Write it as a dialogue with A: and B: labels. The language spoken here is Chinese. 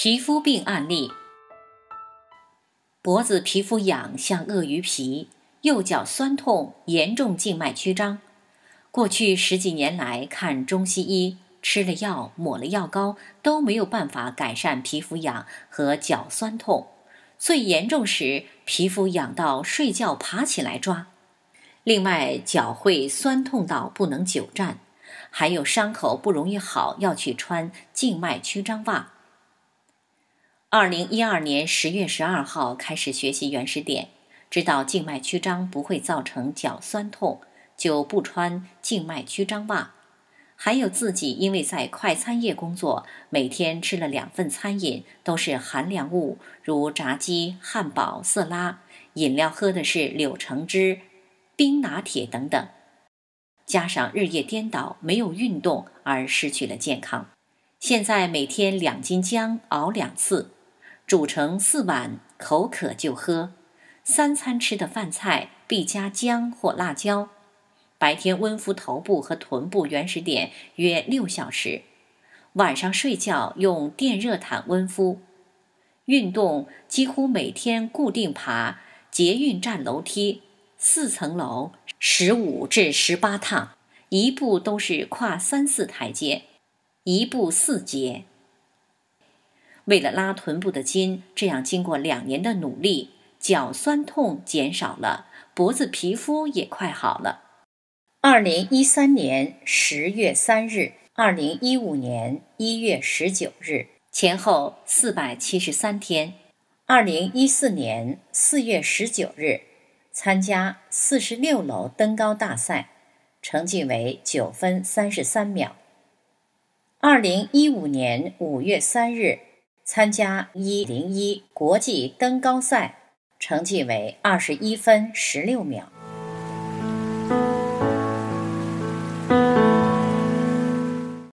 A: 皮肤病案例：脖子皮肤痒像鳄鱼皮，右脚酸痛严重静脉曲张。过去十几年来看中西医，吃了药抹了药膏都没有办法改善皮肤痒和脚酸痛。最严重时，皮肤痒到睡觉爬起来抓。另外，脚会酸痛到不能久站，还有伤口不容易好，要去穿静脉曲张袜。二零一二年十月十二号开始学习原始点，知道静脉曲张不会造成脚酸痛，就不穿静脉曲张袜。还有自己因为在快餐业工作，每天吃了两份餐饮，都是寒凉物，如炸鸡、汉堡、色拉，饮料喝的是柳橙汁、冰拿铁等等。加上日夜颠倒，没有运动而失去了健康。现在每天两斤姜熬两次。煮成四碗，口渴就喝。三餐吃的饭菜必加姜或辣椒。白天温敷头部和臀部原始点约六小时，晚上睡觉用电热毯温敷。运动几乎每天固定爬捷运站楼梯，四层楼，十五至十八趟，一步都是跨三四台阶，一步四节。为了拉臀部的筋，这样经过两年的努力，脚酸痛减少了，脖子皮肤也快好了。二零一三年十月三日，二零一五年一月十九日，前后四百七十三天。二零一四年四月十九日，参加四十六楼登高大赛，成绩为九分三十三秒。二零一五年五月三日。参加一零一国际登高赛，成绩为二十一分十六秒。